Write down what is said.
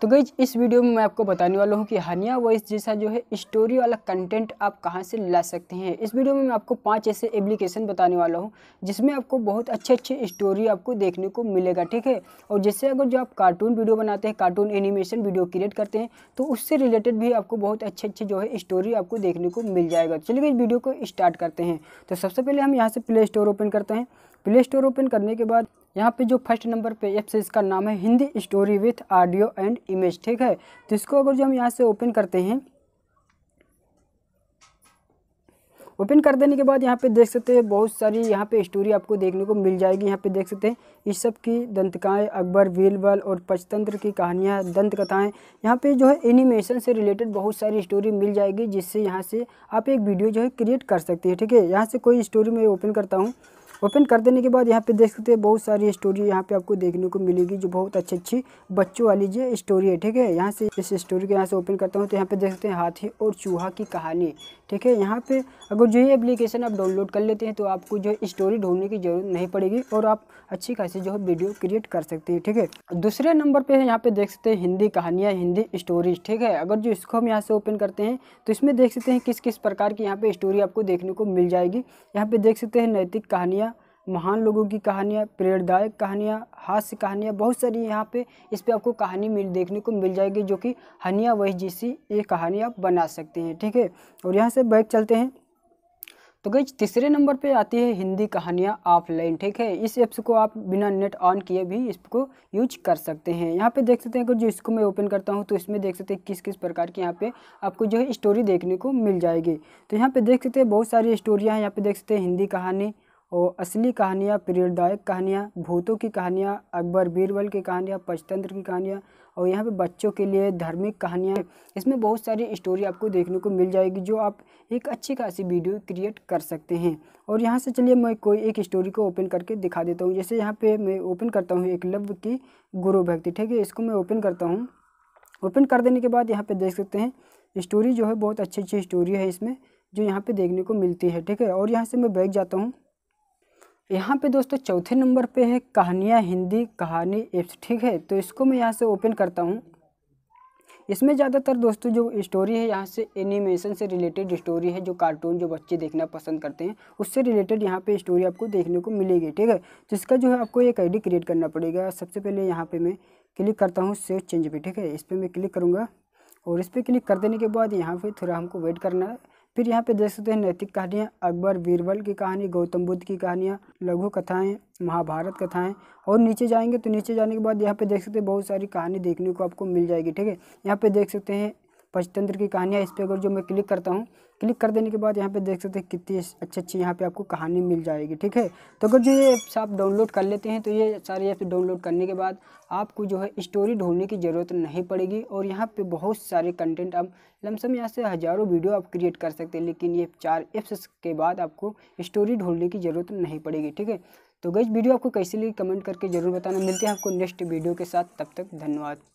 तो गई इस वीडियो में मैं आपको बताने वाला हूँ कि हनिया वॉइस जैसा जो है स्टोरी वाला कंटेंट आप कहाँ से ला सकते हैं इस वीडियो में मैं आपको पांच ऐसे एप्लीकेशन बताने वाला हूँ जिसमें आपको बहुत अच्छे अच्छे स्टोरी आपको देखने को मिलेगा ठीक है और जैसे अगर जो आप कार्टून वीडियो बनाते हैं कार्टून एनिमेशन वीडियो क्रिएट करते हैं तो उससे रिलेटेड भी आपको बहुत अच्छे अच्छे जो है स्टोरी आपको देखने को मिल जाएगा तो चलिए इस वीडियो को स्टार्ट करते हैं तो सबसे पहले हम यहाँ से प्ले स्टोर ओपन करते हैं प्ले स्टोर ओपन करने के बाद यहाँ पे जो फर्स्ट नंबर पे ऐप से इसका नाम है Hindi story with audio and image ठीक है तो इसको अगर जो हम यहाँ से ओपन करते हैं ओपन कर देने के बाद यहाँ पे देख सकते हैं बहुत सारी यहाँ पे स्टोरी आपको देखने को मिल जाएगी यहाँ पे देख सकते हैं इस सब की दंतकाएँ अकबर बीरबल और पंचतंत्र की कहानियाँ दंत कथाएँ यहाँ पे जो है एनिमेशन से रिलेटेड बहुत सारी स्टोरी मिल जाएगी जिससे यहाँ से आप एक वीडियो जो है क्रिएट कर सकते हैं ठीक है यहाँ से कोई स्टोरी मैं ओपन करता हूँ ओपन कर देने के बाद यहाँ पे देख सकते हैं बहुत सारी स्टोरी यहाँ पे आपको देखने को मिलेगी जो बहुत अच्छी अच्छी बच्चों वाली जो स्टोरी है ठीक है यहाँ से इस स्टोरी को यहाँ से ओपन करता हूँ तो यहाँ पे देख सकते हैं हाथी और चूहा की कहानी ठीक है यहाँ पे अगर जो ये एप्लीकेशन आप डाउनलोड कर लेते हैं तो आपको जो स्टोरी ढूंढने की जरूरत नहीं पड़ेगी और आप अच्छी खासी जो है वीडियो क्रिएट कर सकते हैं ठीक है दूसरे नंबर पर यहाँ पे देख सकते हैं हिंदी कहानियाँ हिंदी स्टोरीज ठीक है अगर जो इसको हम यहाँ से ओपन करते हैं तो इसमें देख सकते हैं किस किस प्रकार की यहाँ पे स्टोरी आपको देखने को मिल जाएगी यहाँ पे देख सकते हैं नैतिक कहानियाँ महान लोगों की कहानियाँ प्रेरणादायक कहानियाँ हास्य कहानियाँ बहुत सारी यहाँ पे इस पर आपको कहानी मिल देखने को मिल जाएगी जो कि हनिया वही जैसी ये कहानी आप बना सकते हैं ठीक है और यहाँ से बैक चलते हैं तो गई तीसरे नंबर पे आती है हिंदी कहानियाँ ऑफलाइन ठीक है इस ऐप्स को आप बिना नेट ऑन किए भी इसको यूज कर सकते हैं यहाँ पे देख सकते हैं अगर जो इसको मैं ओपन करता हूँ तो इसमें देख सकते हैं किस किस प्रकार की यहाँ पे आपको जो है स्टोरी देखने को मिल जाएगी तो यहाँ पे देख सकते हैं बहुत सारी स्टोरियाँ हैं यहाँ पर देख सकते हैं हिंदी कहानी और असली कहानियाँ प्रेरणादायक कहानियाँ भूतों की कहानियाँ अकबर बीरबल की कहानियाँ पंचतंत्र की कहानियाँ और यहाँ पे बच्चों के लिए धार्मिक कहानियाँ इसमें बहुत सारी स्टोरी आपको देखने को मिल जाएगी जो आप एक अच्छी खासी वीडियो क्रिएट कर सकते हैं और यहाँ से चलिए मैं कोई एक स्टोरी को ओपन करके दिखा देता हूँ जैसे यहाँ पर मैं ओपन करता हूँ एक लव्य की गुरु भक्ति ठीक है इसको मैं ओपन करता हूँ ओपन कर देने के बाद यहाँ पर देख सकते हैं स्टोरी जो है बहुत अच्छी अच्छी स्टोरी है इसमें जो यहाँ पर देखने को मिलती है ठीक है और यहाँ से मैं बैग जाता हूँ यहाँ पे दोस्तों चौथे नंबर पे है कहानियाँ हिंदी कहानी एप्स ठीक है तो इसको मैं यहाँ से ओपन करता हूँ इसमें ज़्यादातर दोस्तों जो स्टोरी है यहाँ से एनिमेशन से रिलेटेड स्टोरी है जो कार्टून जो बच्चे देखना पसंद करते हैं उससे रिलेटेड यहाँ पे स्टोरी आपको देखने को मिलेगी ठीक है जिसका जो है आपको एक आईडी क्रिएट करना पड़ेगा सबसे पहले यहाँ पे मैं क्लिक करता हूँ सेव चेंज पे ठीक है इस पर मैं क्लिक करूँगा और इस पर क्लिक कर देने के बाद यहाँ पर थोड़ा हमको वेट करना है फिर यहाँ पे देख सकते हैं नैतिक कहानियाँ अकबर बीरबल की कहानी गौतम बुद्ध की कहानियाँ लघु कथाएँ महाभारत कथाएँ और नीचे जाएंगे तो नीचे जाने के बाद यहाँ पे देख सकते हैं बहुत सारी कहानी देखने को आपको मिल जाएगी ठीक है यहाँ पे देख सकते हैं पंचतंत्र की कहानियाँ इस पर अगर जो मैं क्लिक करता हूँ क्लिक कर देने के बाद यहाँ पे देख सकते हैं कितनी अच्छी अच्छी यहाँ पे आपको कहानी मिल जाएगी ठीक है तो अगर जो ये ऐप्स आप डाउनलोड कर लेते हैं तो ये सारे ऐप्स डाउनलोड करने के बाद आपको जो है स्टोरी ढूंढने की ज़रूरत नहीं पड़ेगी और यहाँ पे बहुत सारे कंटेंट आप लमसम यहाँ से हज़ारों वीडियो आप क्रिएट कर सकते हैं लेकिन ये चार ऐप्स के बाद आपको स्टोरी ढूंढने की ज़रूरत नहीं पड़ेगी ठीक है तो गई वीडियो आपको कैसे लगी कमेंट करके ज़रूर बताना मिलते हैं आपको नेक्स्ट वीडियो के साथ तब तक धन्यवाद